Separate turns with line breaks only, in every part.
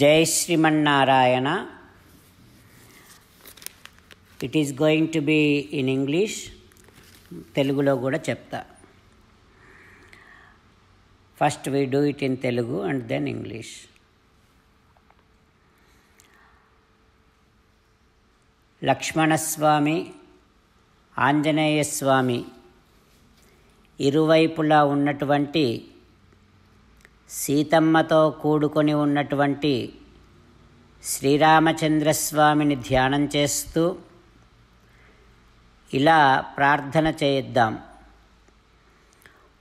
జై Srimannarayana it is going to be in English తెలుగులో కూడా చెప్తా first we do it in Telugu and then English Lakshmanaswamy Anjaneyaswamy ఇరువైపులా ఉన్నటువంటి సీతమ్మతో కూడుకొని ఉన్నటువంటి శ్రీరామచంద్రస్వామిని ధ్యానం చేస్తూ ఇలా ప్రార్థన చేద్దాం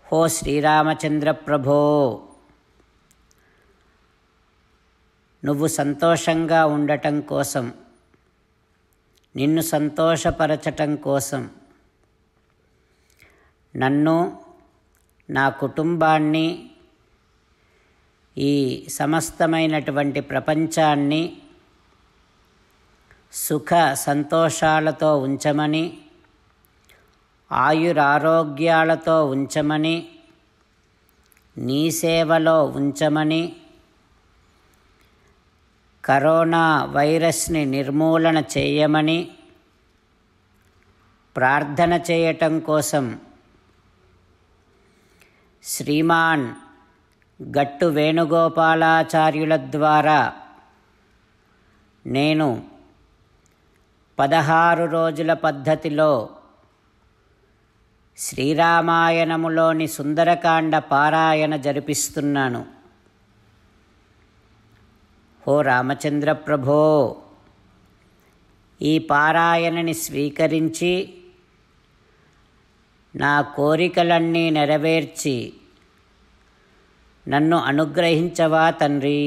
హో శ్రీరామచంద్ర ప్రభో నువ్వు సంతోషంగా ఉండటం కోసం నిన్ను సంతోషపరచటం కోసం నన్ను నా కుటుంబాన్ని ఈ సమస్తమైనటువంటి ప్రపంచాన్ని సుఖ సంతోషాలతో ఉంచమని ఆయురారోగ్యాలతో ఉంచమని నీ సేవలో ఉంచమని కరోనా వైరస్ని నిర్మూలన చేయమని ప్రార్థన చేయటం కోసం శ్రీమాన్ గట్టు వేణుగోపాలాచార్యుల ద్వారా నేను పదహారు రోజుల పద్ధతిలో శ్రీరామాయణములోని సుందరకాండ పారాయణ జరిపిస్తున్నాను ఓ రామచంద్ర ప్రభో ఈ పారాయణని స్వీకరించి నా కోరికలన్నీ నెరవేర్చి నన్ను అనుగ్రహించవా తండ్రి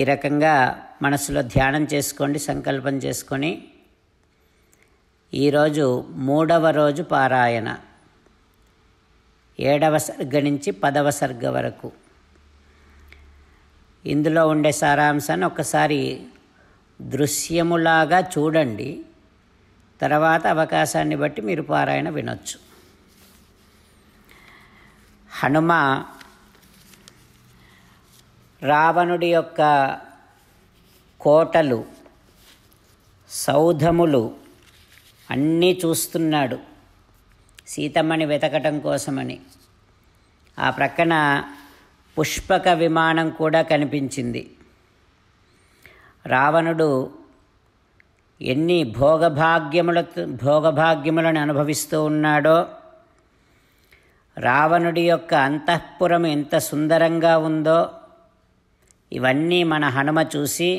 ఈ రకంగా మనసులో ధ్యానం చేసుకోండి సంకల్పం చేసుకొని ఈరోజు మూడవ రోజు పారాయణ ఏడవ సర్గ నుంచి పదవ సర్గ వరకు ఇందులో ఉండే సారాంశాన్ని ఒకసారి దృశ్యములాగా చూడండి తర్వాత అవకాశాన్ని బట్టి మీరు పారాయణ వినొచ్చు హనుమ రావణుడి యొక్క కోటలు సౌధములు అన్నీ చూస్తున్నాడు సీతమ్మని వెతకటం కోసమని ఆ ప్రక్కన పుష్పక విమానం కూడా కనిపించింది రావణుడు ఎన్ని భోగభాగ్యముల భోగభాగ్యములను అనుభవిస్తూ ఉన్నాడో రావణుడి యొక్క అంతఃపురం ఎంత సుందరంగా ఉందో ఇవన్నీ మన హనుమ చూసి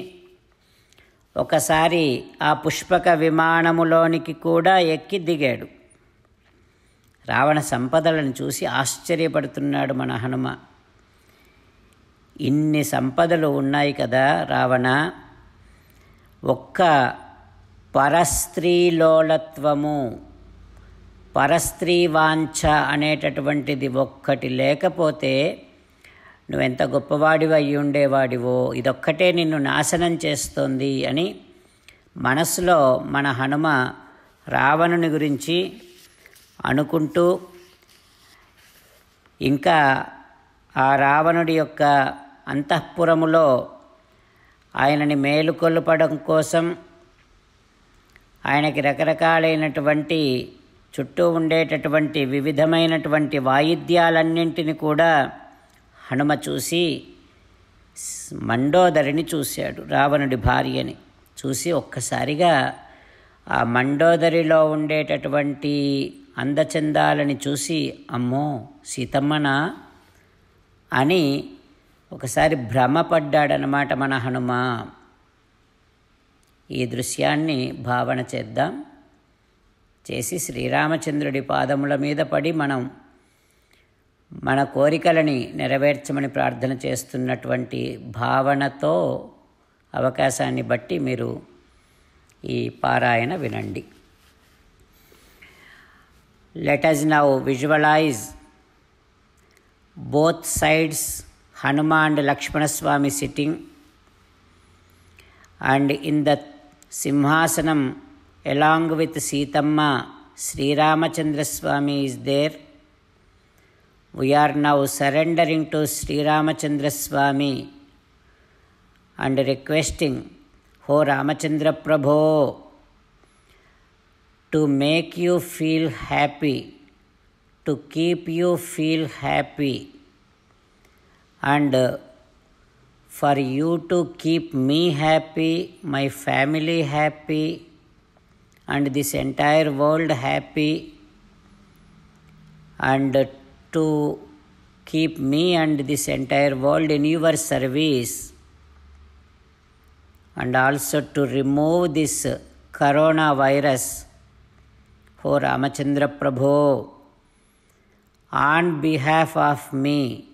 ఒకసారి ఆ పుష్పక విమానములోనికి కూడా ఎక్కి దిగాడు రావణ సంపదలను చూసి ఆశ్చర్యపడుతున్నాడు మన హనుమ ఇన్ని సంపదలు ఉన్నాయి కదా రావణ ఒక్క పరస్త్రీలోలత్వము పరస్త్రీ వాంఛ అనేటటువంటిది ఒక్కటి లేకపోతే నువ్వెంత గొప్పవాడివి అయి ఉండేవాడివో ఇదొక్కటే నిన్ను నాశనం చేస్తుంది అని మనసులో మన హనుమ రావణుని గురించి అనుకుంటూ ఇంకా ఆ రావణుడి యొక్క అంతఃపురములో ఆయనని మేలుకొల్పడం కోసం ఆయనకి రకరకాలైనటువంటి చుట్టూ ఉండేటటువంటి వివిధమైనటువంటి వాయిద్యాలన్నింటిని కూడా హనుమ చూసి మండోదరిని చూశాడు రావణుడి భార్యని చూసి ఒక్కసారిగా ఆ మండోదరిలో ఉండేటటువంటి అందచందాలని చూసి అమ్మో సీతమ్మనా అని ఒకసారి భ్రమపడ్డాడనమాట మన హనుమ ఈ దృశ్యాన్ని భావన చేద్దాం చేసి శ్రీరామచంద్రుడి పాదముల మీద పడి మనం మన కోరికలని నెరవేర్చమని ప్రార్థన చేస్తున్నటువంటి భావనతో అవకాశాన్ని బట్టి మీరు ఈ పారాయణ వినండి let us now visualize both sides Hanuma and Lakshmanaswamy sitting and in the సింహాసనం along with Sitamma, Sri Ramachandra Swami is there. We are now surrendering to Sri Ramachandra Swami and requesting, O Ramachandra Prabhu, to make you feel happy, to keep you feel happy, and for you to keep me happy, my family happy, and this entire world happy and to keep me and this entire world in your service and also to remove this coronavirus for Ramachandra Prabhu on behalf of me.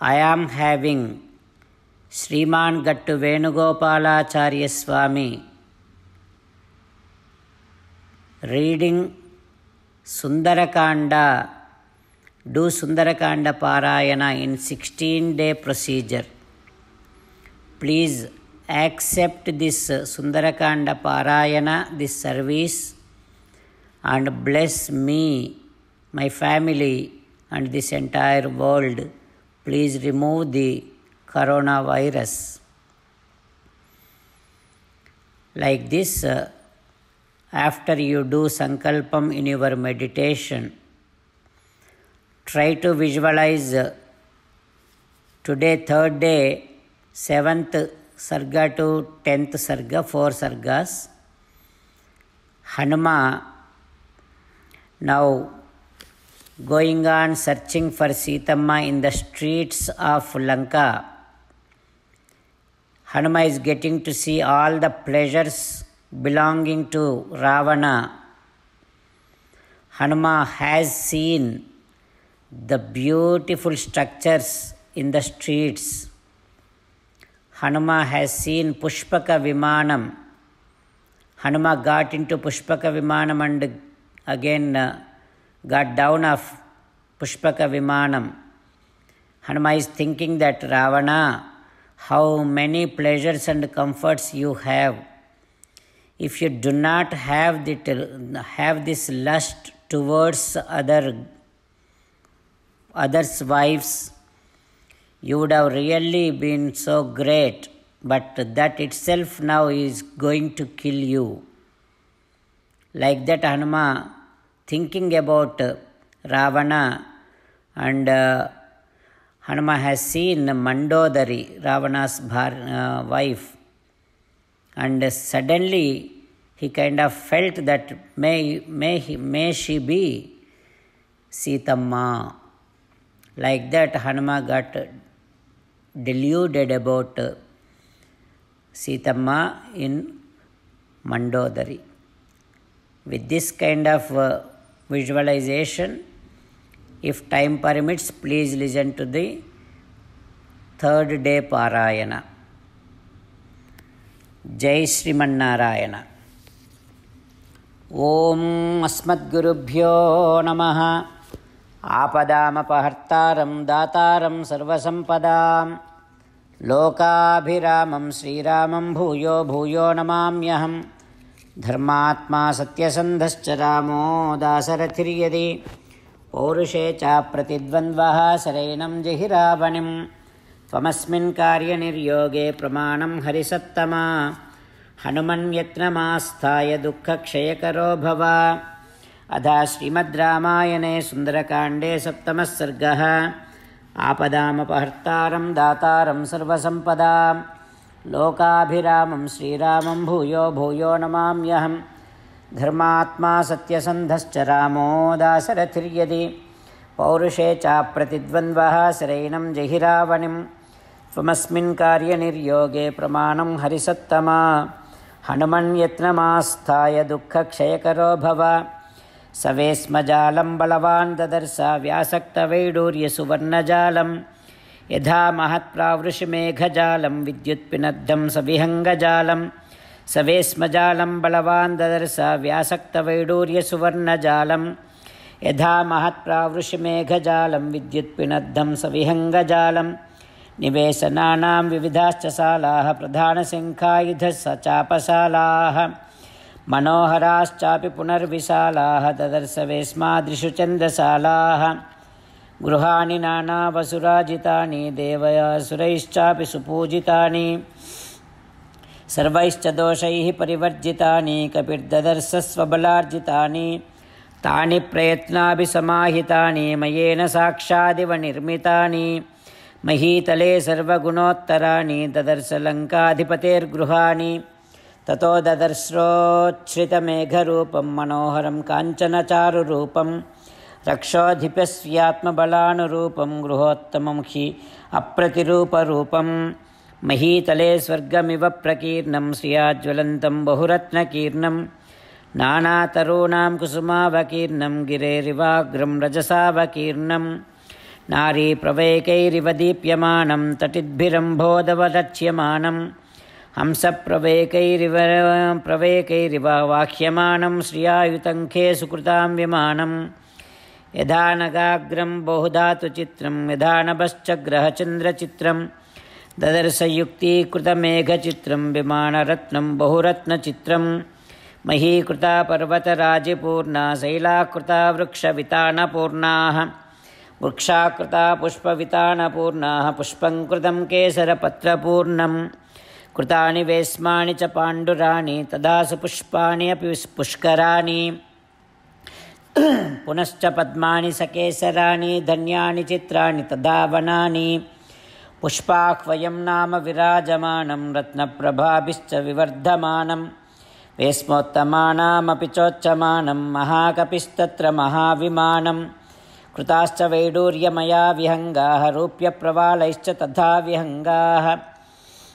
I am having Sriman Gattu Venugopalacharya Swami reading Sundarakanda, do Sundarakanda Parayana in 16 day procedure. Please accept this Sundarakanda Parayana, this service, and bless me, my family, and this entire world. Please remove the coronavirus. Like this. Uh, after you do sankalpam in your meditation. Try to visualize uh, today, third day, seventh sarga to tenth sarga, four sargas. Hanuma now going on searching for Sitamma in the streets of Lanka. Hanuma is getting to see all the pleasures belonging to Ravana, Hanuma has seen the beautiful structures in the streets. Hanuma has seen Pushpaka Vimanam. Hanuma got into Pushpaka Vimanam and again uh, got down of Pushpaka Vimanam. Hanuma is thinking that Ravana, how many pleasures and comforts you have if you do not have, the, have this lust towards other others' wives, you would have really been so great, but that itself now is going to kill you. Like that, Hanuma, thinking about Ravana, and uh, Hanuma has seen Mandodari, Ravana's bar, uh, wife, and suddenly he kind of felt that may, may, he, may she be Sitamma. Like that, Hanuma got deluded about Sitamma in Mandodari. With this kind of uh, visualization, if time permits, please listen to the third day Parayana. जय श्रीमन्नारायण ॐ अस्मद्गुरुभ्यो नमः आपदामपहर्तारं दातारं सर्वसम्पदां लोकाभिरामं श्रीरामं भूयो भूयो नमाम्यहं धर्मात्मा सत्यसन्धश्च रामो दासरथिर्यदि पौरुषे चाप्रतिद्वन्द्वः सरेणं जिहिरावणिम् त्वमस्मिन् कार्यनिर्योगे प्रमाणं हरिसत्तमा हनुमन् दुःखक्षयकरो भव अधा श्रीमद् रामायणे सुन्दरकाण्डे सप्तमः सर्गः आपदामपहर्तारं दातारं सर्वसम्पदां लोकाभिरामं श्रीरामं भूयो भूयो नमाम्यहं धर्मात्मा सत्यसन्धश्च दासरथिर्यदि पौरुषे चाप्रतिद्वन्द्वः सरयनं जहिरावणिम् त्वमस्मिन् कार्यनिर्योगे प्रमाणं हरिसत्तमा हनुमन् यत्नमास्थाय दुःखक्षयकरो भव सवेस्मजालं जालं बलवान् ददर्श व्यासक्तवैडूर्यसुवर्णजालं सुवर्णजालं यथा महत्प्रावृषिमेघजालं विद्युत्पिनद्धं सविहङ्गजालं सवेश्म जालं बलवान् ददर्श व्यासक्तवैडूर्यसुवर्णजालं सुवर्णजालं यथा महत्प्रावृषिमेघजालं विद्युत्पिनद्धं सविहङ्गजालम् निवेशनानां विविधाश्च शालाः प्रधानशङ्ख्यायुधसचापशालाः मनोहराश्चापि पुनर्विशालाः ददर्शवेश्मादृषु चन्दशालाः गृहाणि नानावसुराजितानि देवयासुरैश्चापि सुपूजितानि सर्वैश्च दोषैः परिवर्जितानि कपिर्ददर्शस्वबलार्जितानि तानि प्रयत्नाभिसमाहितानि मयेन साक्षादिव निर्मितानि महीतले सर्वगुणोत्तराणि ददर्शलङ्काधिपतेर्गृहाणि ततो ददर्शोच्छ्रितमेघरूपं मनोहरं काञ्चनचारुरूपं रक्षाधिप्य स्वीयात्मबलानुरूपं गृहोत्तममुखी अप्रतिरूपरूपं महीतले स्वर्गमिव प्रकीर्णं श्रियाज्ज्वलन्तं बहुरत्नकीर्णं नानातरूणां कुसुमावकीर्णं गिरेरिवाग्रं रजसावकीर्णम् नारीप्रवेकैरिव दीप्यमानं हंसप्रवेकैरिव प्रवेकैरिव वाह्यमानं श्रियायुतङ्खे सुकृतां विमानं यथा नगाग्रं बहुधातुचित्रं यथा नभश्च ग्रहचन्द्रचित्रं ददर्शयुक्तीकृतमेघचित्रं विमानरत्नं बहुरत्नचित्रं महीकृता पर्वतराजपूर्णा शैलाकृता वृक्षवितानपूर्णाः वृक्षाकृता पुष्पवितानपूर्णाः पुष्पं कृतं केसरपत्रपूर्णं कृतानि वेश्माणि च पाण्डुराणि तदा सुपुष्पाणि अपि पुष्कराणि पुनश्च पद्मानि सकेसराणि धन्यानि चित्राणि तदा वनानि पुष्पाह्वयं नाम विराजमानं रत्नप्रभाभिश्च विवर्धमानं वेश्मोत्तमानामपि चोच्चमानं महाकपिस्तत्र महाभिमानं कृताश्च वैडूर्यमया विहङ्गाः रूप्यप्रवालैश्च तथा विहङ्गाः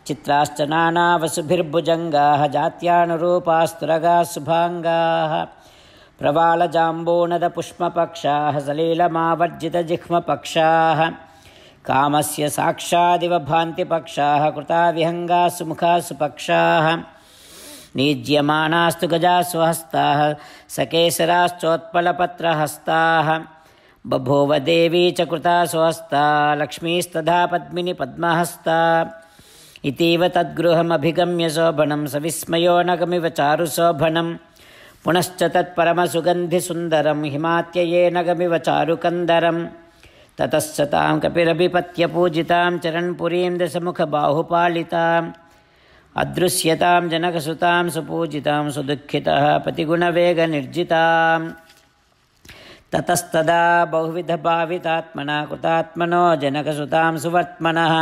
चित्राश्च नानावसुभिर्भुजङ्गाः जात्यानुरूपास्तुरगाः शुभाङ्गाः प्रवालजाम्बूनदपुष्पपक्षाः सलीलमावर्जितजिह्मपक्षाः कामस्य साक्षादिव भान्तिपक्षाः कृताविहङ्गाः सुमुखाः सुपक्षाः नीज्यमानास्तु गजासुहस्ताः सकेसराश्चोत्पलपत्रहस्ताः बभूवदेवी च कृता स्वस्ता लक्ष्मीस्तधा पद्मिनी पद्महस्ता इतीव तद्गृहमभिगम्य शोभनं सविस्मयो नगमिव शोभनं पुनश्च तत्परमसुगन्धिसुन्दरं हिमात्यये नगमिवचारु कन्दरं ततश्च तां कपिरभिपत्यपूजितां चरण्पुरीन्द्रसमुखबाहुपालिताम् अदृश्यतां जनकसुतां सुपूजितां सुदुःखितः पतिगुणवेगनिर्जिताम् ततस्तदा बहुविध भावितात्मना कृतात्मनो जनकसुतां सुवर्त्मनः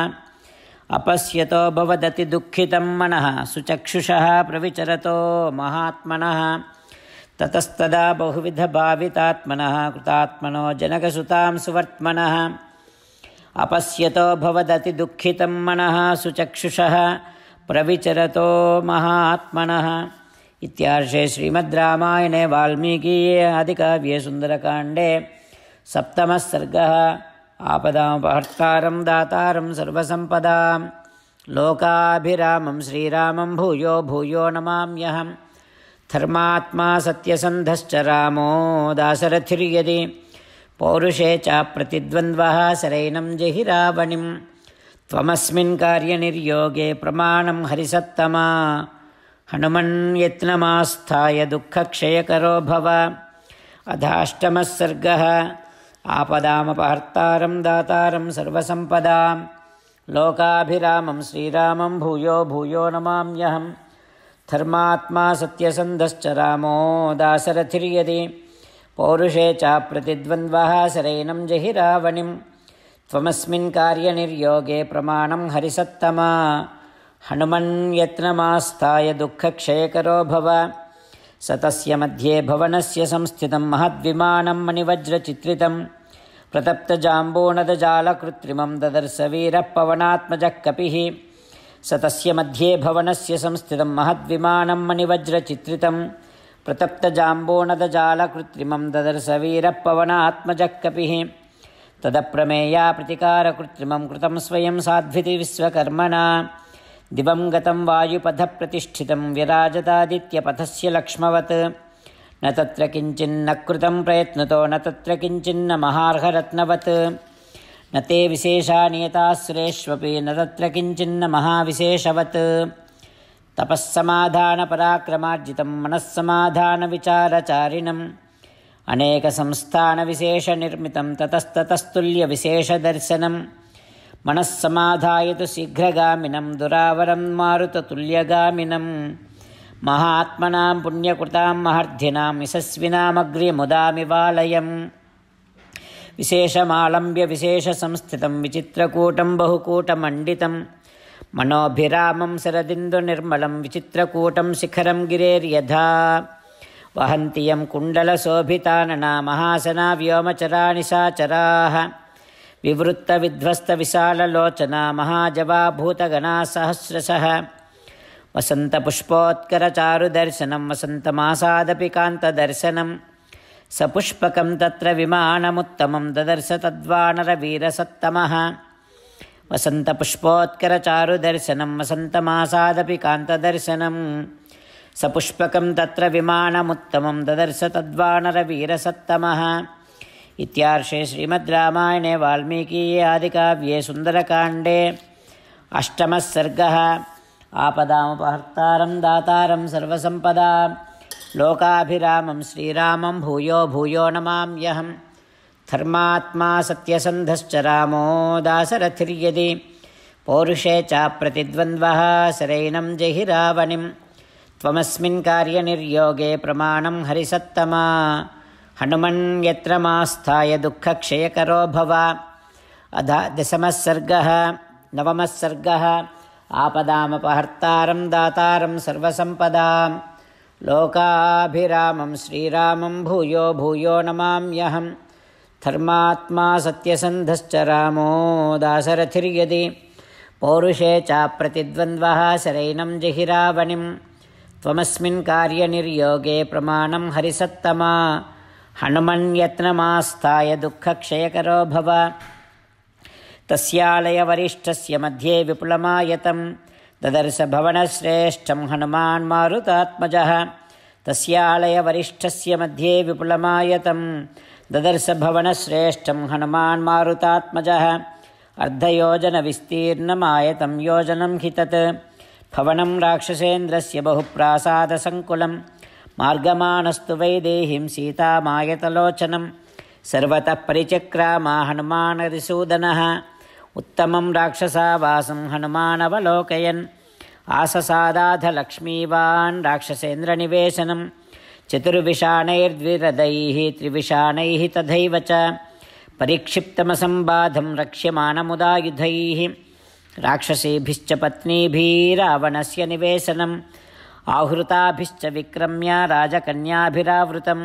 अपश्यतो भवदति दुःखितं मनः सुचक्षुषः प्रविचरतो महात्मनः ततस्तदा बहुविध भावितात्मनः कृतात्मनो जनकसुतां सुवर्त्मनः अपश्यतो भवदति दुःखितं मनः सुचक्षुषः प्रविचरतो महात्मनः इत्यार्षे श्रीमद् रामायणे वाल्मीकिये आदिकाव्ये सुन्दरकाण्डे सप्तमः सर्गः आपदा दातारं सर्वसम्पदां लोकाभिरामं श्रीरामं भूयो भूयो नमाम्यहं धर्मात्मा सत्यसन्धश्च रामो दासरथिर्यदि पौरुषे प्रतिद्वन्द्वः सरयनं जहिरावणिं त्वमस्मिन् कार्यनिर्योगे प्रमाणं हरिसत्तमा हनुमन् यत्नमास्थाय दुःखक्षयकरो भव अधाष्टमः सर्गः आपदामपहर्तारं दातारं सर्वसम्पदां लोकाभिरामं श्रीरामं भूयो भूयो नमाम्यहं धर्मात्मा सत्यसन्धश्च रामो दासरथिर्यदि पौरुषे चाप्रतिद्वन्द्वः सरैनं जहिरावणिं त्वमस्मिन् कार्यनिर्योगे प्रमाणं हरिसत्तमा हनुमन्यत्नमास्थाय दुःखक्षयकरो भव सतस्य मध्ये भवनस्य संस्थितं महद्विमानं मणिवज्रचित्रितं प्रतप्तजाम्बूनदजालकृत्रिमं पवनात्मजः कपिः सतस्य मध्ये भवनस्य संस्थितं महद्विमानं मणिवज्रचित्रितं प्रतप्तजाम्बूनदजालकृत्रिमं ददर्शवीरः पवनात्मजः कपिः तदप्रमेया प्रतिकारकृत्रिमं कृतं स्वयं साध्विति विश्वकर्मणा दिवं गतं वायुपथप्रतिष्ठितं विराजतादित्यपथस्य लक्ष्मवत् न तत्र किञ्चिन्न कृतं प्रयत्नतो न तत्र महार्हरत्नवत् न ते विशेषानियतासुरेष्वपि न तत्र महाविशेषवत् तपःसमाधानपराक्रमार्जितं मनःसमाधानविचारचारिणम् अनेकसंस्थानविशेषनिर्मितं ततस्ततस्तुल्यविशेषदर्शनम् मनःसमाधायतु शीघ्रगामिनं दुरावरं मारुतुल्यगामिनं महात्मनां पुण्यकृतां महर्द्धिनां यशस्विनामग्र्यमुदा विशेषमालम्ब्य विशेषसंस्थितं विचित्रकूटं बहुकूटमण्डितं मनोभिरामं शरदिन्दुनिर्मलं विचित्रकूटं शिखरं गिरेर्यधा वहन्ति यं कुण्डलशोऽभितानना महासना व्योमचराणि साचराः विवृत्तविध्वस्तविशाललोचना महाजवाभूतगणासहस्रशः वसन्तपुष्पोत्करचारुदर्शनं वसन्तमासादपि कान्तदर्शनं सपुष्पकं तत्र विमानमुत्तमं ददर्श तद्वानरवीरसत्तमः वसन्तपुष्पोत्करचारुदर्शनं वसन्तमासादपि कान्तदर्शनं सपुष्पकं तत्र विमानमुत्तमं ददर्श तद्वानरवीरसत्तमः इत्यार्षे श्रीमद् रामायणे वाल्मीकिये आदिकाव्ये सुन्दरकाण्डे अष्टमः सर्गः आपदामुपहर्तारं दातारं सर्वसम्पदा लोकाभिरामं श्रीरामं भूयो भूयो नमाम्यहं यहं धर्मात्मा सत्यसन्धश्च रामो दासरथिर्यदि पौरुषे चाप्रतिद्वन्द्वः सरैनं जहिरावणिं त्वमस्मिन् कार्यनिर्योगे प्रमाणं हरिसत्तमा यत्र मास्थाय दुःखक्षयकरो भव अध दशमः सर्गः नवमः सर्गः आपदामपहर्तारं दातारं सर्वसम्पदां लोकाभिरामं श्रीरामं भूयो भूयो नमाम्यहं धर्मात्मा सत्यसन्धश्च रामो दासरथिर्यदि पौरुषे चाप्रतिद्वन्द्वः शरैनं जहिरावणिं त्वमस्मिन् कार्यनिर्योगे प्रमाणं हरिसत्तमा हनुमन्यत्नमास्थाय दुःखक्षयकरो भव तस्यालयवरिष्ठस्य मध्ये विपुलमायतं ददर्शभवनश्रेष्ठं हनुमान् मारुतात्मजः तस्यालयवरिष्ठस्य मध्ये विपुलमायतं ददर्शभवनश्रेष्ठं हनुमान् मारुतात्मजः अर्धयोजनविस्तीर्णमायतं योजनं हि तत् भवनं राक्षसेन्द्रस्य बहुप्रासादसङ्कुलं मार्गमाणस्तु वै देहीं सीतामायतलोचनं सर्वतः परिचक्रा हनुमानरिसूदनः उत्तमं राक्षसावासं हनुमानवलोकयन् आससादाधलक्ष्मीवान् राक्षसेन्द्रनिवेशनं चतुर्विषाणैर्द्विरदैः त्रिविषाणैः तथैव च परिक्षिप्तमसम्बाधं रक्ष्यमाणमुदायुधैः राक्षसीभिश्च पत्नीभिः रावणस्य निवेशनम् आहृताभिश्च विक्रम्या राजकन्याभिरावृतं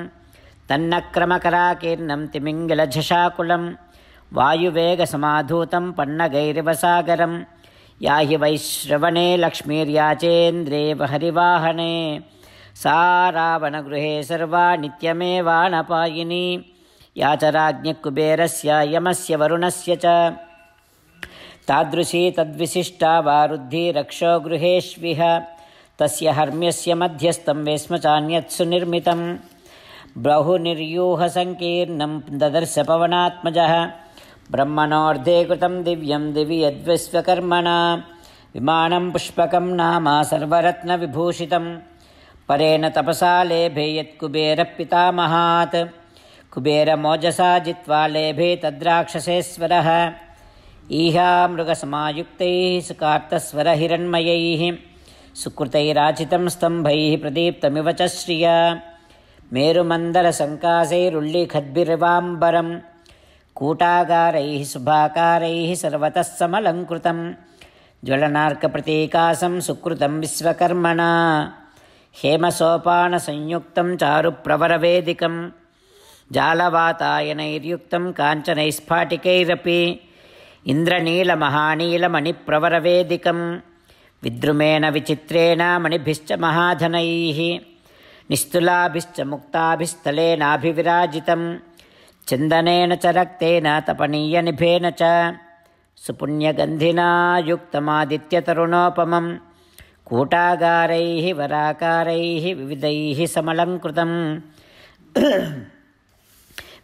तन्नक्रमकराकीर्णं तिमिङ्गलझषाकुलं वायुवेगसमाधूतं पन्नगैरिवसागरं याहि वैश्रवणे लक्ष्मीर्याचेन्द्रे हरिवाहने सा रावणगृहे सर्वा नित्यमेवाणपायिनी याच राज्ञकुबेरस्य यमस्य वरुणस्य च तादृशी तद्विशिष्टा वारुद्धि रक्षो गृहेष्विह तस्य हर्म्यस्य मध्यस्थं वेश्मचान्यत् सुनिर्मितं ब्रहुनिर्यूहसङ्कीर्णं ददर्शपवनात्मजः ब्रह्मणोऽर्धे कृतं दिव्यं दिवि यद्विश्वकर्मणा विमानं पुष्पकं नामा सर्वरत्नविभूषितं परेण तपसा लेभे यत्कुबेरः पितामहात् कुबेरमोजसा जित्वा लेभे तद्राक्षसेश्वरः इहामृगसमायुक्तैः सुकार्तस्वरहिरण्मयैः सुकृतैराचितं स्तम्भैः प्रदीप्तमिव च श्रिया मेरुमन्दलसङ्कासैरुल्लिखद्भिर्वाम्बरं कूटागारैः शुभाकारैः सर्वतः समलङ्कृतं ज्वलनार्कप्रतीकासं सुकृतं विश्वकर्मणा हेमसोपानसंयुक्तं चारुप्रवरवेदिकं जालवातायनैर्युक्तं काञ्चनैस्फाटिकैरपि इन्द्रनीलमहानीलमणिप्रवरवेदिकम् विद्रुमेण विचित्रेण मणिभिश्च महाधनैः निस्तुलाभिश्च मुक्ताभिस्थलेनाभिविराजितं स्थलेनाभिविराजितं चन्दनेन च रक्तेन तपनीयनिभेन च सुपुण्यगन्धिना युक्तमादित्यतरुणोपमं कूटागारैः वराकारैः विविधैः समलङ्कृतम्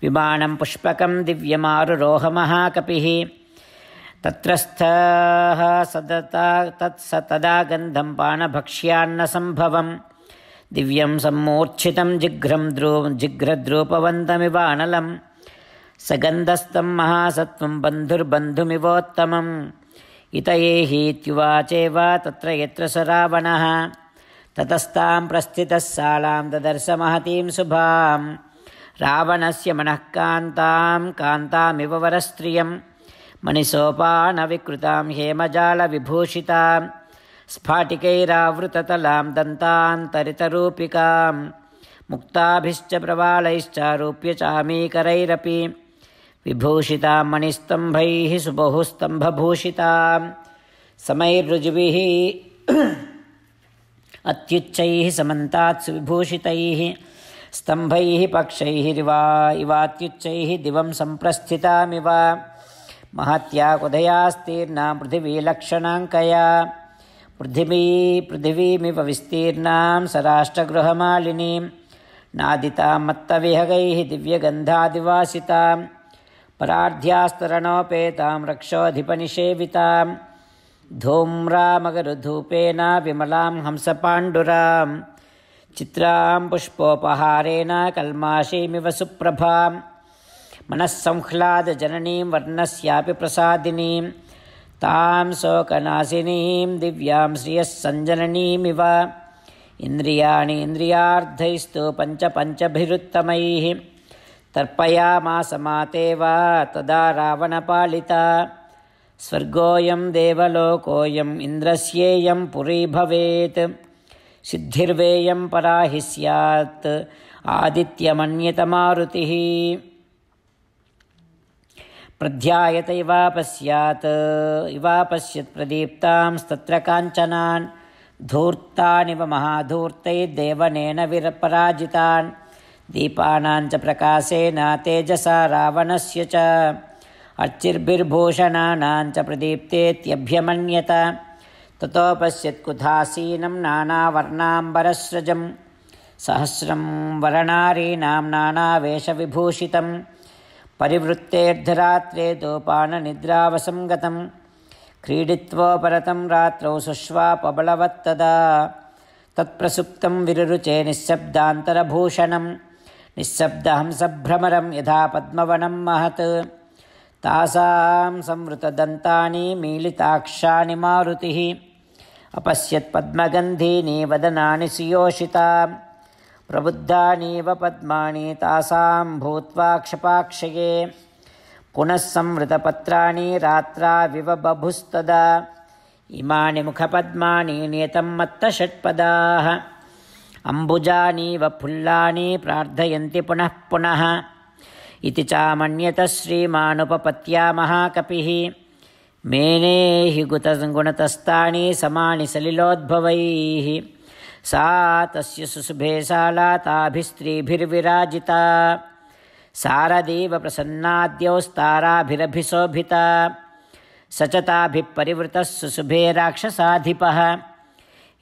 विमानं पुष्पकं दिव्यमारुरोहमहाकपिः तत्रस्थाः सत्स तदा गन्धं पाणभक्ष्यान्नसम्भवं दिव्यं सम्मूर्च्छितं जिघ्रं द्रो जिघ्रद्रूपवन्दमिवानलं स गन्धस्थं महासत्त्वं बन्धुर्बन्धुमिवोत्तमम् इत एहीत्युवाचेव तत्र यत्र स रावणः ततस्तां प्रस्थितः सालां ददर्शमहतीं शुभां रावणस्य मनःकान्तां कान्तामिव वरस्त्रियम् मणिसोपानविकृतां हेमजालविभूषितां स्फाटिकैरावृततलां दन्तान्तरितरूपिकां मुक्ताभिश्च प्रवालैश्चारूप्यचामीकरैरपि विभूषितां मणिस्तम्भैः सुबहुस्तम्भभूषितां समैर्रुजुभिः अत्युच्चैः समन्तात् सुविभूषितैः स्तम्भैः पक्षैरिवा इवात्युच्चैः दिवं सम्प्रस्थितामिव महत्या कुधयास्तीर्णां पृथिवीलक्षणाङ्कया पृथिवी पृथिवीमिव विस्तीर्णां सराष्टगृहमालिनीं नादितां मत्तविहगैः दिव्यगन्धादिवासितां परार्ध्यास्तरणोपेतां रक्षोऽधिपनिषेवितां धूम्रामगरुधूपेन विमलां हंसपाण्डुरां चित्रां पुष्पोपहारेण कल्माषीमिव सुप्रभाम् मनःसंह्लादजननीं वर्णस्यापि प्रसादिनीं तां शोकनाशिनीं दिव्यां श्रियस्सञ्जननीमिव इन्द्रियाणि इन्द्रियार्थैस्तु पञ्चपञ्चभिरुत्तमैः तर्पयामासमाते वा तदा रावणपालिता स्वर्गोऽयं देवलोकोऽयम् इन्द्रस्येयं भवेत् सिद्धिर्वेयं हि स्यात् आदित्यमन्यतमारुतिः प्रध्यायत इवापश्यात् इवापश्यत्प्रदीप्तांस्तत्र काञ्चनान् धूर्तानिव महाधूर्तैर्देवनेन विरपराजितान् दीपानाञ्च प्रकाशेन तेजसा रावणस्य च च प्रदीप्तेत्यभ्यमन्यत ततोपश्यत्कुधासीनं नानावर्णाम्बरस्रजं सहस्रं वरणारीणां नानावेषविभूषितम् परिवृत्तेऽर्धरात्रे दोपाननिद्रावसं गतं क्रीडित्वोपरतं रात्रौ सुष्वापबलवत्तदा तत्प्रसुप्तं विरुचे निःशब्दान्तरभूषणं निःशब्दहंसभ्रमरं यथा पद्मवनं महत् तासां संवृतदन्तानि मीलिताक्षाणि मारुतिः अपश्यत्पद्मगन्धीनि वदनानि सुयोषिता प्रबुद्धानीव पद्माणि तासां भूत्वा क्षपाक्षये पुनस्संवृतपत्राणि रात्रा विव बभुस्तदा इमानि मुखपद्मानि नियतं मत्तषट्पदाः अम्बुजानीव फुल्लानि प्रार्थयन्ति पुनः पुनः इति चामन्यतः श्रीमानुपपत्या महाकपिः मेनेहि गुतगुणतस्तानि समानि सलिलोद्भवैः सा तस्य शुशुभेशाला ताभिस्त्रीभिर्विराजिता सारदेव प्रसन्नाद्यौ स्ताराभिरभिशोभिता सच ताभिपरिवृतः शुशुभे राक्षसाधिपः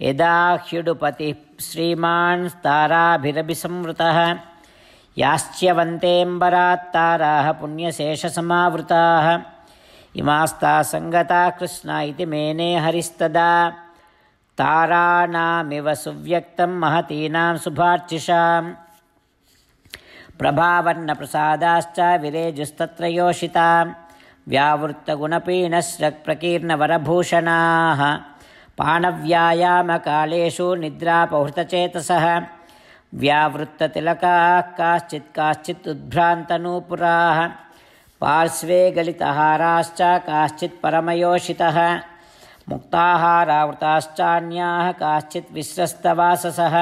यदा ह्युडुपतिः श्रीमान्स्ताराभिरभिसंवृतः याश्चवन्तेऽम्बरात्ताराः पुण्यशेषसमावृताः इमास्ता सङ्गता कृष्णा इति मेने हरिस्तदा ताराणामिव सुव्यक्तं महतीनां सुभार्चिषां प्रभावन्नप्रसादाश्च विरेजुस्तत्रयोषितां व्यावृत्तगुणपीनश्रप्रकीर्णवरभूषणाः पाणव्यायामकालेषु निद्रापहृतचेतसः व्यावृत्ततिलकाः काश्चित् काश्चिदुद्भ्रान्तनूपुराः पार्श्वे गलितहाराश्च काश्चित्परमयोषितः मुक्ताहारावृताश्चान्याः काश्चित् विश्रस्तवाससः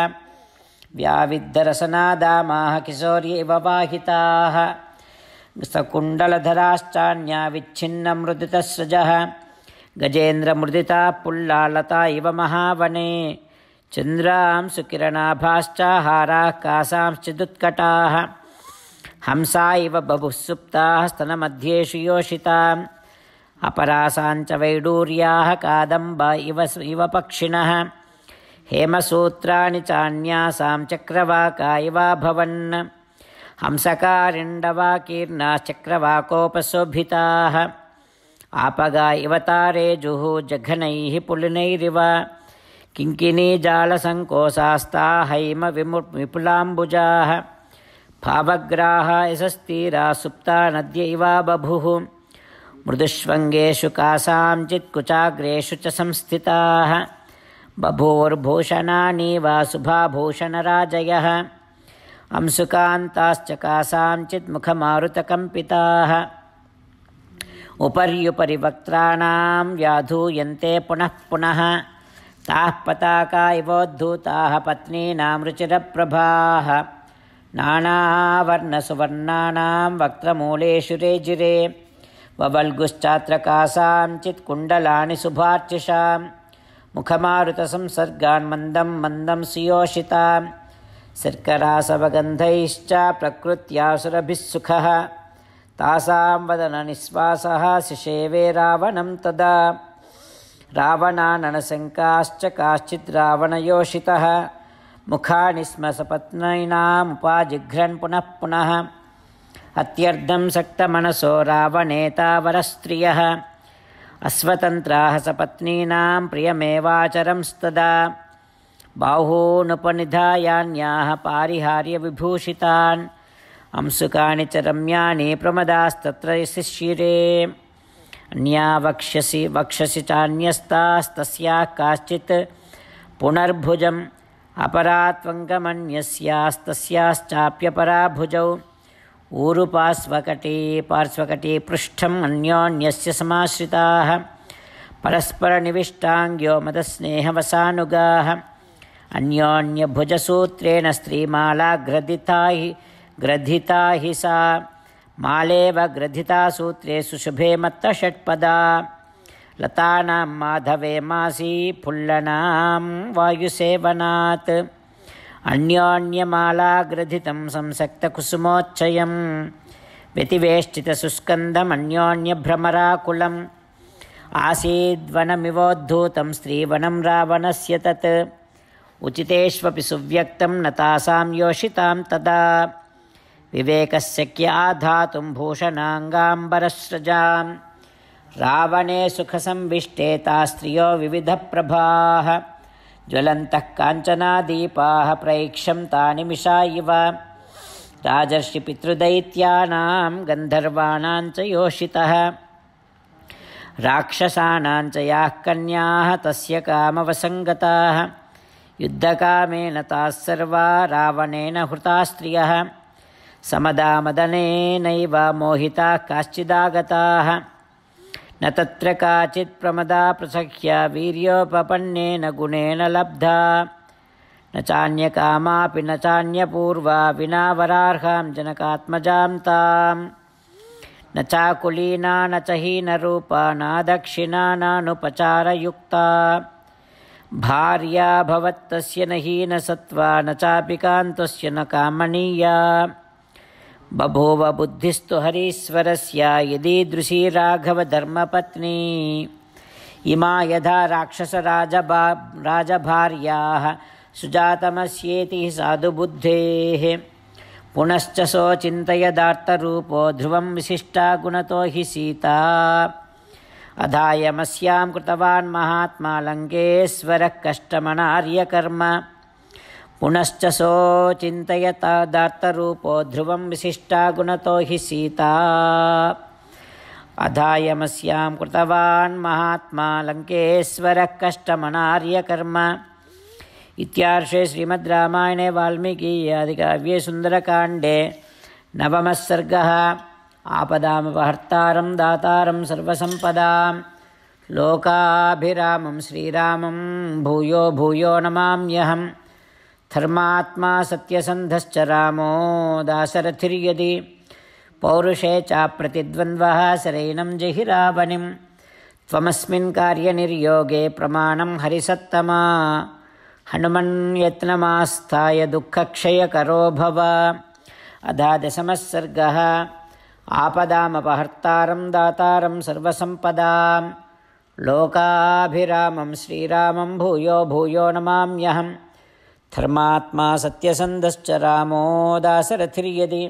व्याविद्धरसनादामाः किशोर्यैव वाहिताः सकुण्डलधराश्चान्या विच्छिन्नमृदितस्रजः गजेन्द्रमृदिता पुल्लालता इव महावने चन्द्रांसु किरणाभाश्चाहाराः कासांश्चिदुत्कटाः हंसा इव बभुः सुप्ताः स्तनमध्येषु योषिताम् अपरासाञ्च वैडूर्याः कादम्ब इव इव पक्षिणः हेमसूत्राणि चान्यासां चक्रवाका इवाभवन् हंसकारिण्डवाकीर्णाश्चक्रवाकोपशोभिताः आपगा इव तारेजुः जघनैः पुलिनैरिव किङ्किणीजालसङ्कोशास्ता हैमविमु विपुलाम्बुजाः भावग्राः यशस्तीरा सुप्ता नद्य इवा बभुः मृदुष्वङ्गेषु कासाञ्चित् कुचाग्रेषु च संस्थिताः वा वासुभाभूषणराजयः अंशुकान्ताश्च कासाञ्चित् मुखमारुतकम्पिताः उपर्युपरि वक्त्राणां व्याधूयन्ते पुनः पुनः ताः पताका इवोद्धूताः रुचिरप्रभाः नाणावर्णसुवर्णानां वक्त्रमूलेषु रेजिरे जिरे ववल्गुश्चात्र कासां चित्कुण्डलानि सुभार्चिषां मुखमारुतसंसर्गान् मन्दं मन्दं सुयोषितां शर्करासवगन्धैश्च प्रकृत्यासुरभिः सुखः तासां वदननिश्वासः सिषेवे रावणं तदा रावणाननशङ्काश्च काश्चित् रावणयोषितः मुखानिश्मसपत्नैनामुपाजिघ्रन् पुनः पुनः अत्यर्धं सक्तमनसो रावणेतावरस्त्रियः अश्वतन्त्राः सपत्नीनां प्रियमेवाचरंस्तदा बाहूनुपनिधायान्याः पारिहार्यविभूषितान् अंसुकानि च रम्याणि प्रमदास्तत्र शिशिरे अन्या वक्ष्यसि वक्षसि चान्यस्तास्तस्याः काश्चित् पुनर्भुजम् अपरात्वङ्गमन्यस्यास्तस्याश्चाप्यपराभुजौ पार्श्वकटे पृष्ठम् अन्योन्यस्य समाश्रिताः परस्परनिविष्टाङ्ग्यो मदस्नेहवसानुगाः अन्योन्यभुजसूत्रेण स्त्रीमाला ग्रथिता हि ग्रथिता हि सा मालेव ग्रथिता सूत्रेषु शुभे मत्तषट्पदा लतानां माधवे फुल्लनां वायुसेवनात् अन्योन्यमालाग्रथितं संसक्तकुसुमोच्चयं व्यतिवेष्टितसुस्कन्धमन्योन्यभ्रमराकुलम् आसीद्वनमिवोद्धूतं स्त्रीवनं रावणस्य तत् उचितेष्वपि सुव्यक्तं न तासां योषितां तदा भूषणाङ्गाम्बरस्रजां रावणे ता स्त्रियो विविधप्रभाः ज्वलन्तः काञ्चना दीपाः प्रैक्षं तानिमिषा इव राजर्षिपितृदैत्यानां च योषितः राक्षसानां च याः कन्याः तस्य कामवसङ्गताः युद्धकामेन ताः सर्वाः रावणेन हृताः स्त्रियः समदामदनेनैव मोहिताः काश्चिदागताः न तत्र काचित् प्रमदा प्रसह्या वीर्योपपन्नेन गुणेन लब्धा न चान्यकामापि न चान्यपूर्वा विना वरार्हां जनकात्मजान्तां न चाकुलीना न च हीनरूपा नादक्षिणा भार्या भवत्तस्य न हीनसत्त्वा न चापिकान्तस्य न बभूव बुद्धिस्तु हरीश्वर यदीदृशी राघवधर्मपत्नी इमा यदा राक्षस राजभार्याः सुजातमस्येति साधुबुद्धे पुनश्च चिन्तयदार्तरूपो ध्रुवं विशिष्टा गुणतो हि सीता अधायमस्यां कृतवान् महात्मा लङ्केश्वरः कष्टमनार्यकर्म पुनश्च सोचिन्तयता दार्तरूपो ध्रुवं विशिष्टा गुणतो हि सीता अधायमस्यां कृतवान् महात्मा लङ्केश्वरः कष्टमनार्यकर्म इत्यार्षे श्रीमद् रामायणे वाल्मीकि आदिकाव्ये सुन्दरकाण्डे नवमः सर्गः आपदामपहर्तारं दातारं सर्वसम्पदां लोकाभिरामं श्रीरामं भूयो भूयो नमाम्यहम् धर्मात्मा सत्यसन्धश्च रामो दासरथिर्यदि पौरुषे चाप्रतिद्वन्द्वः सरैनं जिहिरावनिं त्वमस्मिन् कार्यनिर्योगे प्रमाणं हरिसत्तमा हनुमन् यत्नमास्थाय दुःखक्षयकरो भव अधा दशमः सर्गः आपदामपहर्तारं दातारं सर्वसम्पदां लोकाभिरामं श्रीरामं भूयो भूयो नमाम्यहम् धर्मात्मा सत्यसन्धश्च रामो दासरथिर्यदि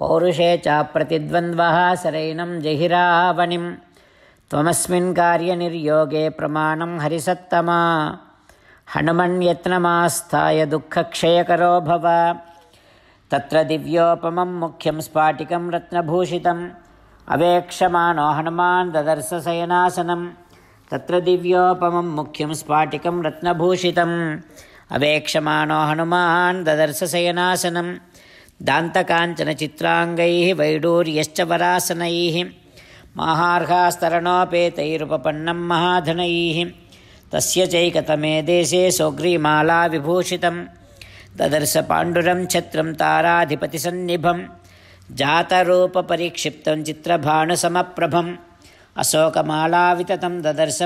पौरुषे चाप्रतिद्वन्द्वः सरयनं जहिरावनिं त्वमस्मिन् कार्यनिर्योगे प्रमाणं हरिसत्तमा हनुमन् यत्नमास्थाय दुःखक्षयकरो भव तत्र दिव्योपमं मुख्यं स्फाटिकं रत्नभूषितम् अवेक्षमाणो हनुमान् ददर्शयनासनं तत्र दिव्योपमं मुख्यं स्फाटिकं रत्नभूषितम् अवेक्षमाणो हनुमान् ददर्शसयनासनं दान्तकाञ्चनचित्राङ्गैः वैडूर्यश्च वरासनैः माहार्घास्तरणोपेतैरुपपन्नं महाधनैः तस्य चैकतमे देशे सोऽग्रीमाला छत्रं ताराधिपतिसन्निभं जातरूपपरिक्षिप्तं चित्रभाणुसमप्रभम् अशोकमालाविततं ददर्श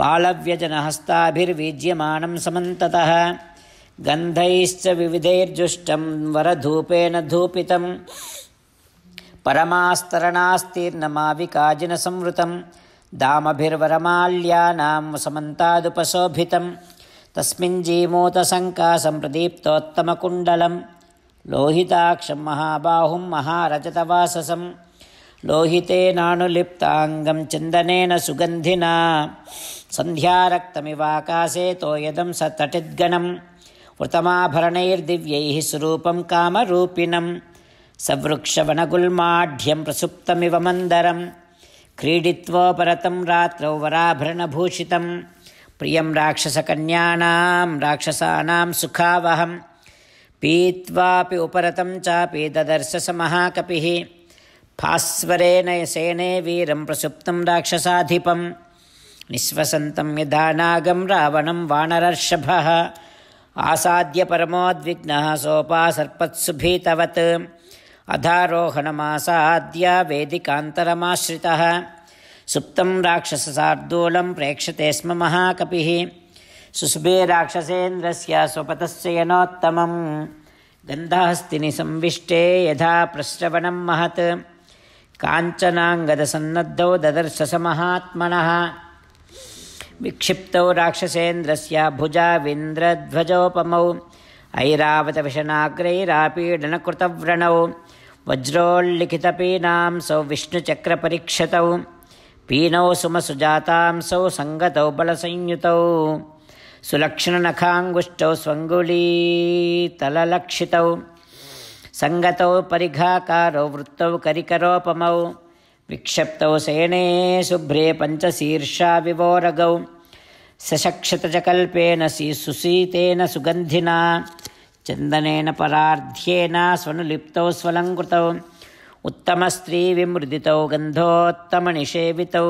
वालव्यजनहस्ताभिर्वीज्यमानं समन्ततः गन्धैश्च विविधैर्जुष्टं वरधूपेन धूपितं परमास्तरणास्तीर्नमाविकाजिनसंवृतं दामभिर्वरमाल्यानां समन्तादुपशोभितं तस्मिञ्जीमूतशङ्कासम्प्रदीप्तोत्तमकुण्डलं लोहिताक्षं महाबाहुं लोहितेनानुलिप्ताङ्गं चन्दनेन सुगन्धिना सन्ध्यारक्तमिवाकाशे तोयदं सतटिद्गणं व्रतमाभरणैर्दिव्यैः स्वरूपं कामरूपिणं सवृक्षवनगुल्माढ्यं प्रसुप्तमिव मन्दरं क्रीडित्वा परतं रात्रौ वराभरणभूषितं प्रियं राक्षसकन्यानां राक्षसानां सुखावहं पीत्वापि उपरतं चापि ददर्शसमहाकपिः फास्वरेण सेने वीरं प्रसुप्तं राक्षसाधिपं निःश्वसन्तं यदा नागं रावणं वानरर्षभः आसाद्य परमोद्विग्नः सोपासर्पत्सुभीतवत् अधारोहणमासाद्य वेदिकान्तरमाश्रितः सुप्तं राक्षससार्दूलं प्रेक्षते स्म महाकपिः सुसुभे राक्षसेन्द्रस्य स्वपतस्य यनोत्तमं गन्धहस्तिनि संविष्टे यथा प्रश्रवणं महत् काञ्चनाङ्गदसन्नद्धौ ददर्शसमहात्मनः विक्षिप्तौ राक्षसेन्द्रस्या भुजावीन्द्रध्वजोपमौ ऐरावतविशनाग्रैरापीडनकृतव्रणौ वज्रोल्लिखितपीनांसौ विष्णुचक्रपरीक्षतौ पीनौ सुमसुजातांसौ सङ्गतौ बलसंयुतौ सुलक्षणनखाङ्गुष्टौ स्वङ्गुलीतललक्षितौ సంగతౌ పరిఘాకారో వృత్తౌ కరికరోపమౌ విక్షప్తౌ శయనే శుభ్రే పంచశీర్షా వివోరగౌ సశక్షతజకల్పేన సీ సుసీతేన సుగంధినా చందనేన పరార్ధ్యేన స్వనులిప్తౌ స్వలంకృతౌ ఉత్తమస్త్రీ విమృదితౌ గంధోత్తమనిషేవితౌ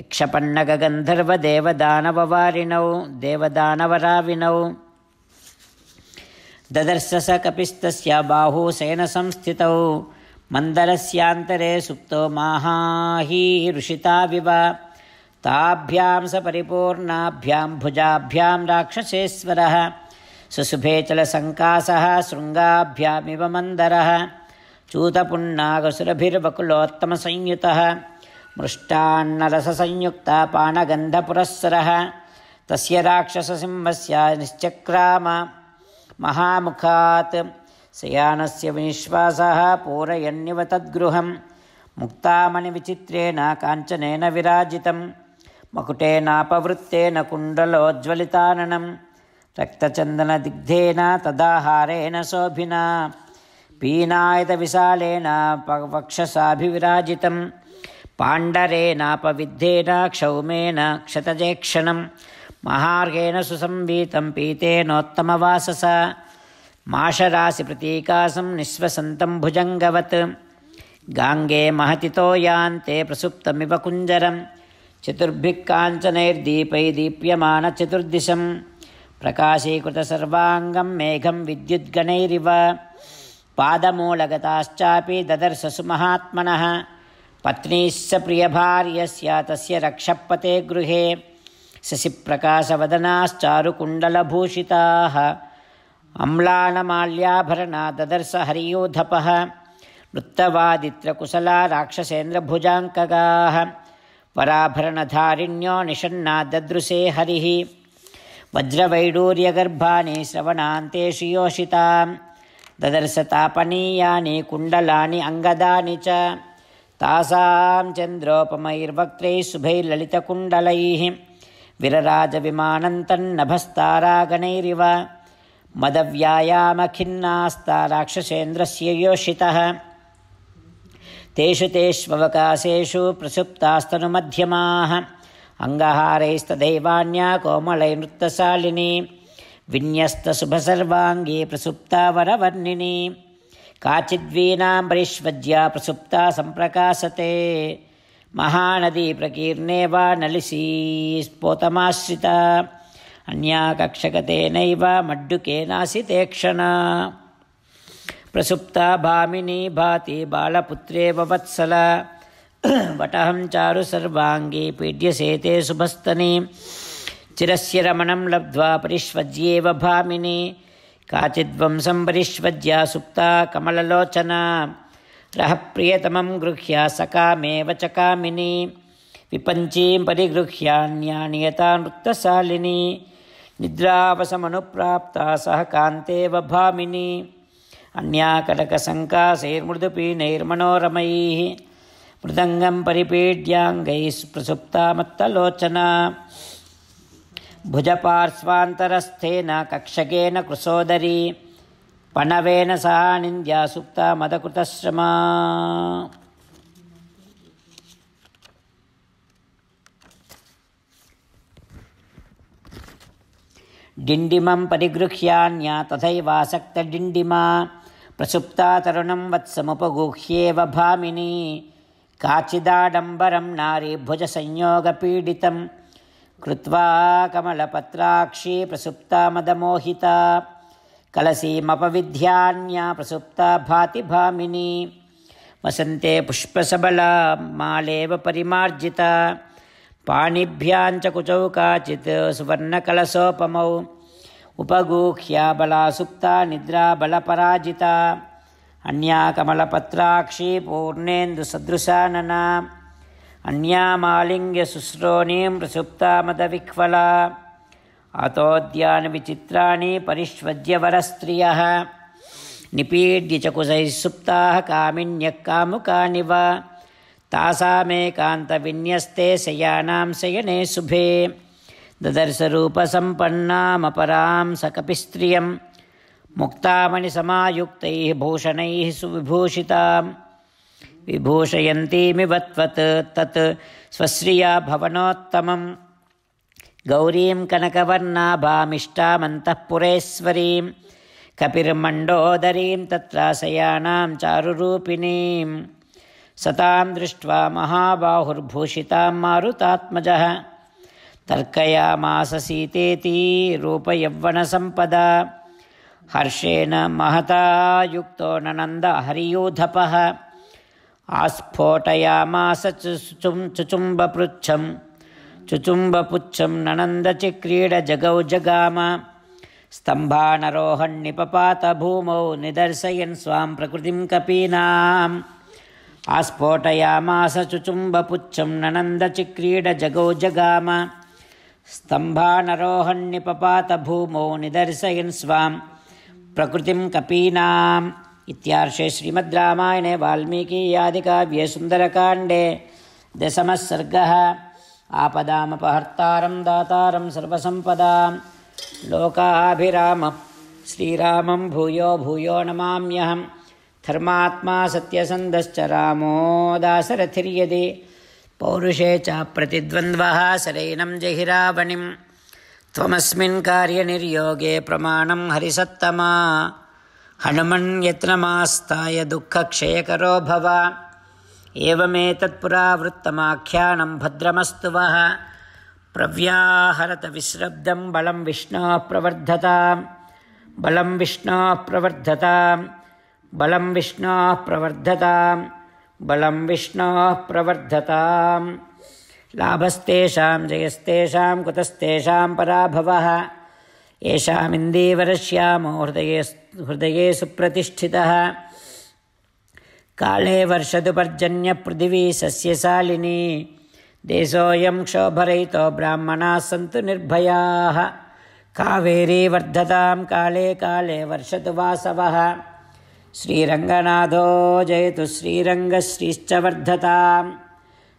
యక్షపన్నగగంధర్వదేవదానవవారిణౌ దేవదానవరావినౌ ददर्श स कपिस्तस्य बाहु संस्थितौ मन्दरस्यान्तरे सुप्तो माहाही ऋषिताविव ताभ्यां स परिपूर्णाभ्यां भुजाभ्यां राक्षसेश्वरः सुशुभेचलसङ्कासः शृङ्गाभ्यामिव मन्दरः चूतपुण्णागसुरभिर्वकुलोत्तमसंयुतः मृष्टान्नरससंयुक्ता पाणगन्धपुरःसरः तस्य राक्षससिंहस्य निश्चक्राम महामुखात् शयानस्य विनिश्वासः पूरयन्निव तद्गृहं मुक्तामणिविचित्रेण काञ्चनेन विराजितं मकुटेनापवृत्तेन कुण्डलोज्ज्वलिताननं रक्तचन्दनदिग्धेन तदाहारेण शोभिना पीनायतविशालेन वक्षसाभिविराजितं पाण्डरेनापविद्धेन क्षौमेन क्षतजेक्षणं महार्घेण सुसंवीतं पीतेनोत्तमवासस माषरासि प्रतीकासं निःश्वसन्तं भुजङ्गवत् गाङ्गे महतितो यान्ते प्रसुप्तमिव कुञ्जरं चतुर्भिक्काञ्चनैर्दीपैदीप्यमानचतुर्दिशं प्रकाशीकृतसर्वाङ्गं मेघं विद्युद्गणैरिव पादमूलगताश्चापि ददर्शसु महात्मनः पत्नीस्स प्रियभार्य तस्य रक्षपते गृहे शशिप्रकाशवदनाश्चारुकुण्डलभूषिताः अम्लानमाल्याभरणा ददर्श हरियोधपः वृत्तवादित्रकुशला राक्षसेन्द्रभुजाङ्कगाः पराभरणधारिण्यो निषण्णा ददृशे हरिः वज्रवैडूर्यगर्भाणि श्रवणान्ते शियोषितां ददर्शतापनीयानि कुण्डलानि अङ्गदानि च तासां चन्द्रोपमैर्वक्त्रैः शुभैर्लितकुण्डलैः विरराजविमानन्तन्नभस्तारागणैरिव मदव्यायामखिन्नास्ता राक्षसेन्द्रस्य योषितः तेषु तेष्वकाशेषु प्रसुप्तास्तनुमध्यमाः अङ्गहारैस्तदैवान्या कोमलैनृत्तशालिनी विन्यस्तशुभसर्वाङ्गी प्रसुप्ता वरवर्णिनी काचिद्वीनां प्रसुप्ता सम्प्रकाशते ಮಹಾನದಿ ప్రకీర్ణే వా ನಲಿಸಿ ಸ್ಫೋತಮಾಶ್ರಿತ ಅನ್ಯಾ ಕಕ್ಷಕತೇನೈವ తేక్షణ ಕ್ಷಣ భామిని భాతి బాళపుత్రే వత్సల వటహం చారు సర్వాంగీ పీడ్యసేతే శుభస్తని చిరస్య రమణం లబ్ధ్వా పరిష్వజ్యేవ భామిని కాచిద్వంశం పరిష్వజ్యా సుప్త కమలలోచనా त्रयः प्रियतमं गृह्या सकामेव च कामिनी विपञ्चीं परिगृह्यान्यानि यता नृत्यशालिनी निद्रावसमनुप्राप्ता सह कान्तेव भामिनि अन्याकटकशङ्कासैर्मृदुपीनैर्मनोरमैः मृदङ्गं परिपीड्याङ्गैः प्रसुप्ता मत्तलोचना भुजपार्श्वान्तरस्थेन कक्षकेन कृसोदरी पणवेन सहा निन्द्या सुप्ता मदकृतश्रमा डिण्डिमं परिगृह्यान्या तथैवासक्तडिण्डिमा प्रसुप्ता तरुणं भामिनी काचिदाडम्बरं नारीभुजसंयोगपीडितं कृत्वा कमलपत्राक्षी प्रसुप्ता मदमोहिता कलसीमपविध्यान्या प्रसुप्ता भाति भामिनी वसन्ते पुष्पसबला मालेव परिमार्जिता पाणिभ्यां च कुचौ काचित् सुवर्णकलसोपमौ उपगूह्या बला सुप्ता निद्रा बलपराजिता अन्या कमलपत्राक्षी पूर्णेन्दुसदृशानना अन्यामालिङ्ग्यशुश्रोणीं प्रसुप्ता मदविह्वला अतोद्यानि विचित्राणि परिष्वद्यवरस्त्रियः निपीड्यचकुशैः सुप्ताः कामिन्यः कामुकानि वा तासामेकान्तविन्यस्ते शयानां शयने शुभे ददर्शरूपसम्पन्नामपरां सकपिस्त्रियं मुक्तामणिसमायुक्तैः भूषणैः सुविभूषितां विभूषयन्तीमिवत्वत् तत् स्वश्रिया भवनोत्तमम् गौरीं कनकवर्णाभामिष्टामन्तःपुरेश्वरीं कपिर्मण्डोदरीं तत्राशयाणां चारुरूपिणीं सतां दृष्ट्वा महाबाहुर्भूषितां मारुतात्मजः माससीतेती रूपयौवनसम्पदा हर्षेण महता युक्तो ननन्द हरियूधपः आस्फोटयामासचुचुं चुचुम्बपृच्छम् चुचुम्बपुच्छं ननन्दचिक्रीडजगौ जगाम स्तम्भानरोहण्णिपपातभूमौ निदर्शयन् स्वां प्रकृतिं कपीनाम् आस्फोटयामास चुचुम्बपुच्छं ननन्दचिक्रीडजगौ जगाम स्तम्भानरोहण्णिपपातभूमौ निदर्शयन् स्वां प्रकृतिं कपीनाम् इत्यार्षे श्रीमद् रामायणे वाल्मीकीयादिकाव्ये सुन्दरकाण्डे दशमः सर्गः आपदामपहर्तारं दातारं सर्वसम्पदां लोकाभिराम श्रीरामं भूयो भूयो नमाम्यहं धर्मात्मा सत्यसन्धश्च रामो दासरथिर्यदि पौरुषे च प्रतिद्वन्द्वः सलैनं जहिरावणिं त्वमस्मिन् कार्यनिर्योगे प्रमाणं हरिसत्तमा हनुमन् यत्नमास्ताय दुःखक्षयकरो भव एवमेतत्पुरावृत्तमाख्यानं भद्रमस्तु वः प्रव्याहरतविस्रब्धं बलं विष्णोः प्रवर्धतां बलं विष्णोः प्रवर्धतां बलं विष्णोः प्रवर्धतां बलं विष्णोः प्रवर्धतां लाभस्तेषां जयस्तेषां कुतस्तेषां पराभवः येषामिन्दीवरश्यामो हृदये हृदये सुप्रतिष्ठितः काले पर्जन्य पृथिवी सस्यशालिनी देशोऽयं क्षोभरहितो ब्राह्मणाः सन्तु निर्भयाः कावेरी वर्धतां काले काले वर्षतु वासवः श्रीरङ्गनाथो जयतु श्रीरङ्गश्रीश्च वर्धतां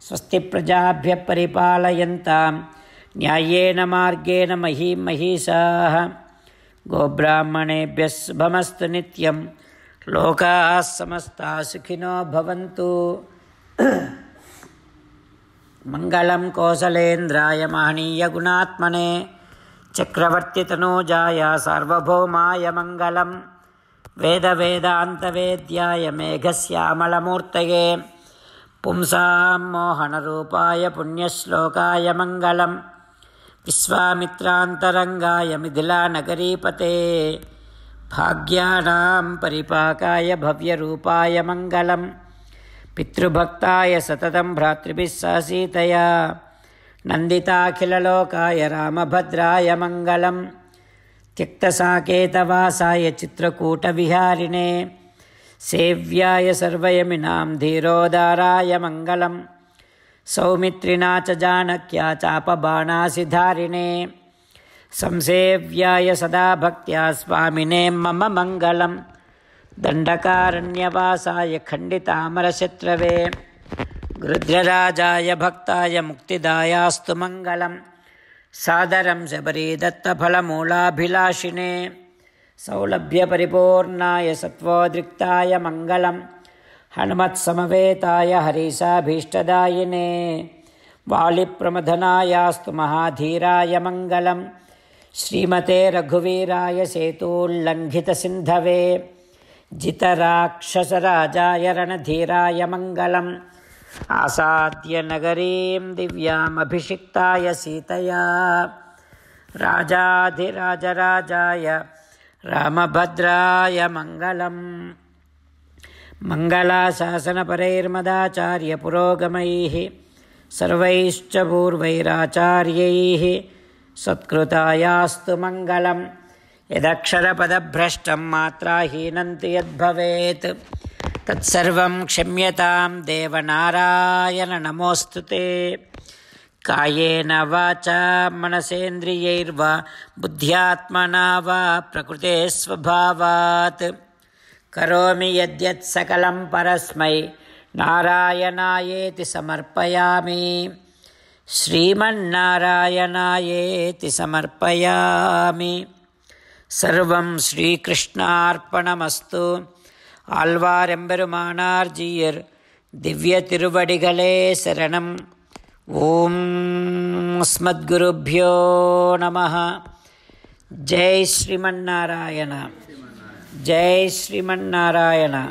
स्वस्ति प्रजाभ्यः परिपालयन्तां न्याय्येन मार्गेण मही महिषाः गोब्राह्मणेभ्यः शुभमस्तु नित्यम् లోకాः समस्ताः सुखिनो भवन्तु मङ्गलं कोसलेन्द्राय महनीयगुणात्मने चक्रवर्तितनूजाय सार्वभौमाय मङ्गलं वेदवेदान्तवेद्याय मेघस्यामलमूर्तये पुंसां मोहनरूपाय पुण्यश्लोकाय मङ्गलं विश्वामित्रान्तरङ्गाय मिथिलानगरीपते भाग्यानां परिपाकाय भव्यरूपाय मङ्गलं पितृभक्ताय सततं भ्रातृभिः सीतया नन्दिताखिलोकाय रामभद्राय मङ्गलं त्यक्तसाकेतवासाय चित्रकूटविहारिणे सेव्याय सर्वयमिनां धीरोदाराय मङ्गलं सौमित्रिणा च जानक्या चापबाणासिधारिणे संसेव्याय सदा भक्त्या स्वामिने मम मङ्गलं दण्डकारण्यवासाय खण्डितामरशत्रवे गृध्रराजाय भक्ताय मुक्तिदायास्तु मङ्गलं सादरं शबरीदत्तफलमूलाभिलाषिने सौलभ्यपरिपूर्णाय सत्त्वोद्रिक्ताय मङ्गलं हनुमत्समवेताय हरिषाभीष्टदायिने वालिप्रमथनायास्तु महाधीराय मङ्गलं श्रीमते रघुवीराय सेतूल्लङ्घितसिन्धवे जितराक्षसराजाय रणधीराय मङ्गलम् आसाद्यनगरीं दिव्यामभिषिक्ताय सीतया राजाधिराजराजाय रामभद्राय मङ्गलम् मङ्गलाशासनपरैर्मदाचार्यपुरोगमैः सर्वैश्च पूर्वैराचार्यैः सत्कृतायास्तु मङ्गलं यदक्षरपदभ्रष्टं मात्रा हीनं यद्भवेत् तत्सर्वं क्षम्यतां देवनारायण नमोऽस्तु ते कायेन वाचा मनसेन्द्रियैर्वा बुद्ध्यात्मना वा स्वभावात् करोमि यद्यत् परस्मै नारायणायेति समर्पयामि श्रीमन्नारायणायेति समर्पयामि सर्वं श्रीकृष्णार्पणमस्तु ஆழ்வார் எம்பெருமானார் ஜீயர் திவ்ய திருவடிகளே சரணம் ஓம் ஸ்மத்குருப்போ நம ஜெய் ஸ்ரீமன்னாராயண ஜெய் ஸ்ரீமன்னாராயணா